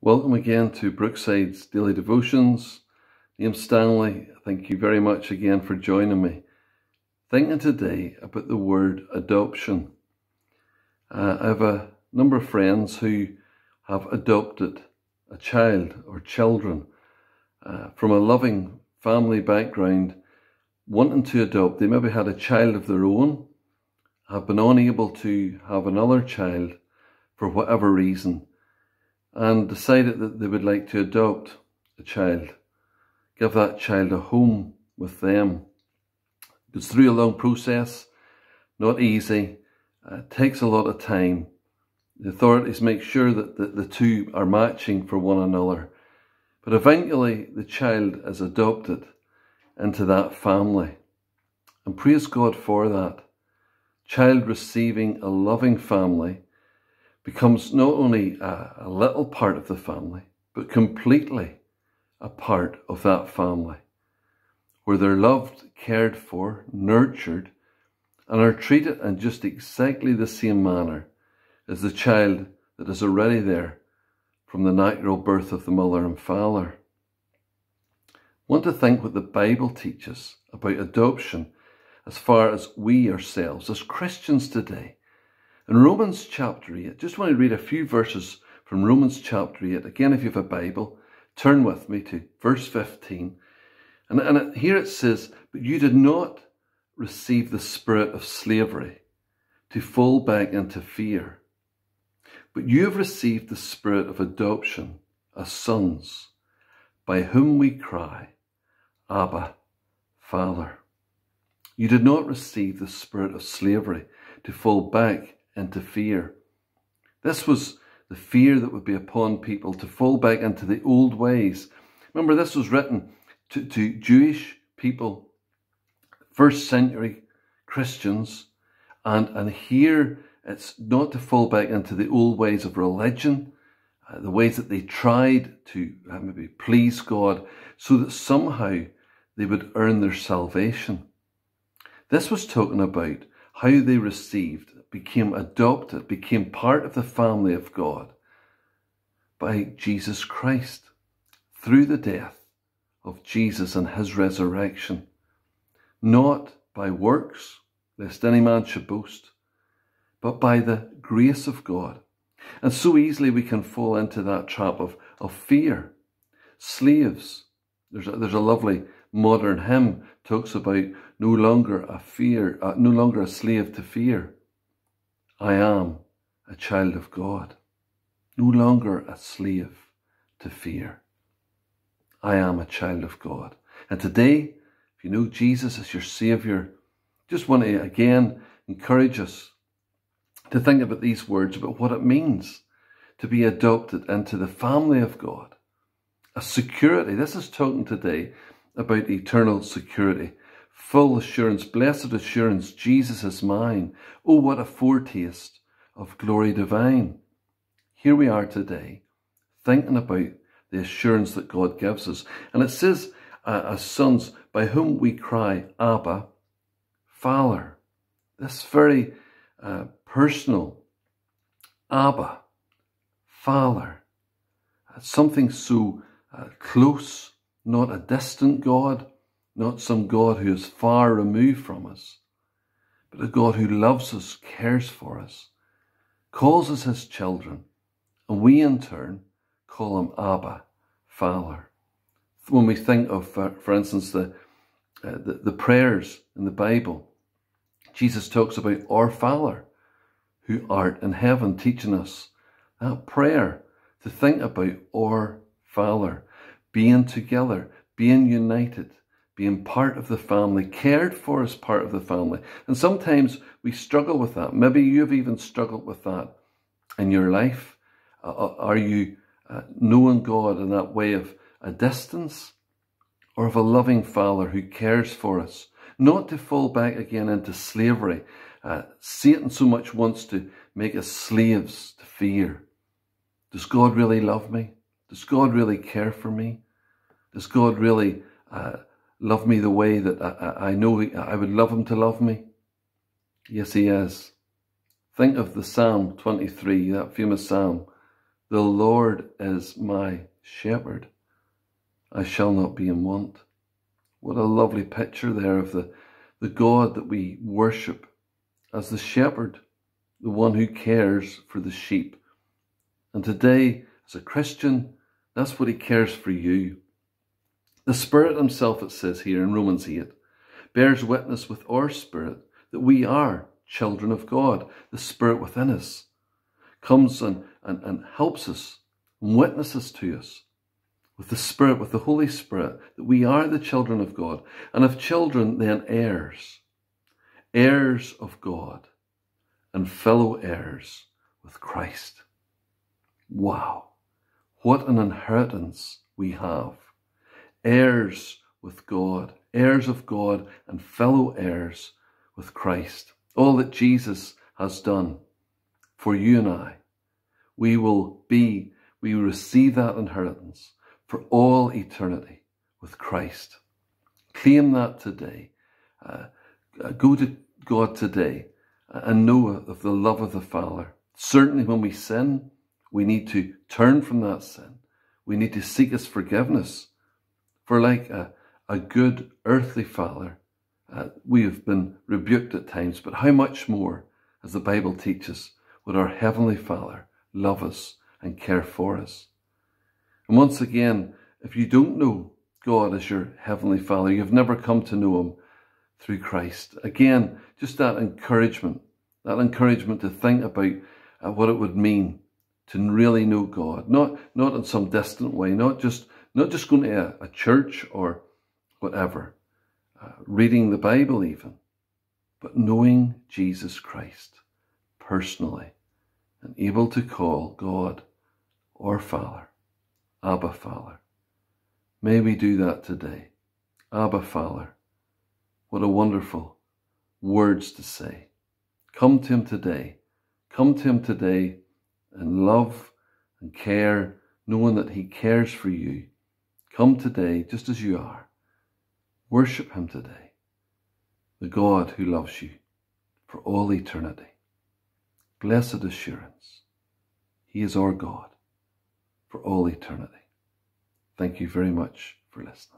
Welcome again to Brookside's Daily Devotions. Liam Stanley, thank you very much again for joining me. Thinking today about the word adoption. Uh, I have a number of friends who have adopted a child or children uh, from a loving family background, wanting to adopt. They maybe had a child of their own, have been unable to have another child for whatever reason and decided that they would like to adopt a child, give that child a home with them. It's through a long process, not easy, It takes a lot of time. The authorities make sure that the, the two are matching for one another. But eventually the child is adopted into that family. And praise God for that. Child receiving a loving family becomes not only a, a little part of the family, but completely a part of that family, where they're loved, cared for, nurtured, and are treated in just exactly the same manner as the child that is already there from the natural birth of the mother and father. want to think what the Bible teaches about adoption as far as we ourselves, as Christians today, in Romans chapter 8, just want to read a few verses from Romans chapter 8. Again, if you have a Bible, turn with me to verse 15. And, and here it says, But you did not receive the spirit of slavery to fall back into fear, but you have received the spirit of adoption as sons, by whom we cry, Abba, Father. You did not receive the spirit of slavery to fall back into fear. This was the fear that would be upon people to fall back into the old ways. Remember, this was written to, to Jewish people, first century Christians, and, and here it's not to fall back into the old ways of religion, uh, the ways that they tried to uh, maybe please God, so that somehow they would earn their salvation. This was talking about how they received became adopted, became part of the family of God by Jesus Christ through the death of Jesus and his resurrection, not by works, lest any man should boast, but by the grace of God. And so easily we can fall into that trap of, of fear. Slaves, there's a, there's a lovely modern hymn talks about no longer a fear, uh, no longer a slave to fear, I am a child of God, no longer a slave to fear. I am a child of God. And today, if you know Jesus as your Saviour, just want to again encourage us to think about these words, about what it means to be adopted into the family of God. A security. This is talking today about eternal security. Full assurance, blessed assurance, Jesus is mine. Oh, what a foretaste of glory divine. Here we are today, thinking about the assurance that God gives us. And it says, uh, as sons, by whom we cry, Abba, Father. This very uh, personal Abba, Father. something so uh, close, not a distant God, not some God who is far removed from us, but a God who loves us, cares for us, calls us his children, and we in turn call him Abba, Father. When we think of, uh, for instance, the, uh, the, the prayers in the Bible, Jesus talks about our Father who art in heaven, teaching us that prayer to think about our Father, being together, being united, being part of the family, cared for as part of the family. And sometimes we struggle with that. Maybe you've even struggled with that in your life. Uh, uh, are you uh, knowing God in that way of a distance or of a loving Father who cares for us? Not to fall back again into slavery. Uh, Satan so much wants to make us slaves to fear. Does God really love me? Does God really care for me? Does God really uh, love me the way that I, I know I would love him to love me? Yes, he is. Think of the Psalm 23, that famous Psalm. The Lord is my shepherd. I shall not be in want. What a lovely picture there of the, the God that we worship as the shepherd, the one who cares for the sheep. And today, as a Christian, that's what he cares for you. The Spirit Himself, it says here in Romans 8, bears witness with our spirit that we are children of God. The Spirit within us comes and, and, and helps us and witnesses to us with the Spirit, with the Holy Spirit, that we are the children of God. And if children, then heirs, heirs of God, and fellow heirs with Christ. Wow, what an inheritance we have heirs with God, heirs of God, and fellow heirs with Christ. All that Jesus has done for you and I, we will be, we will receive that inheritance for all eternity with Christ. Claim that today. Uh, uh go to God today and know of the love of the Father. Certainly, when we sin, we need to turn from that sin. We need to seek His forgiveness for like a, a good earthly father, uh, we have been rebuked at times, but how much more, as the Bible teaches, would our Heavenly Father love us and care for us? And once again, if you don't know God as your Heavenly Father, you've never come to know Him through Christ. Again, just that encouragement, that encouragement to think about uh, what it would mean to really know God, not, not in some distant way, not just not just going to a, a church or whatever, uh, reading the Bible even, but knowing Jesus Christ personally and able to call God or Father, Abba Father. May we do that today. Abba Father, what a wonderful words to say. Come to Him today. Come to Him today in love and care, knowing that He cares for you Come today just as you are. Worship him today, the God who loves you for all eternity. Blessed assurance, he is our God for all eternity. Thank you very much for listening.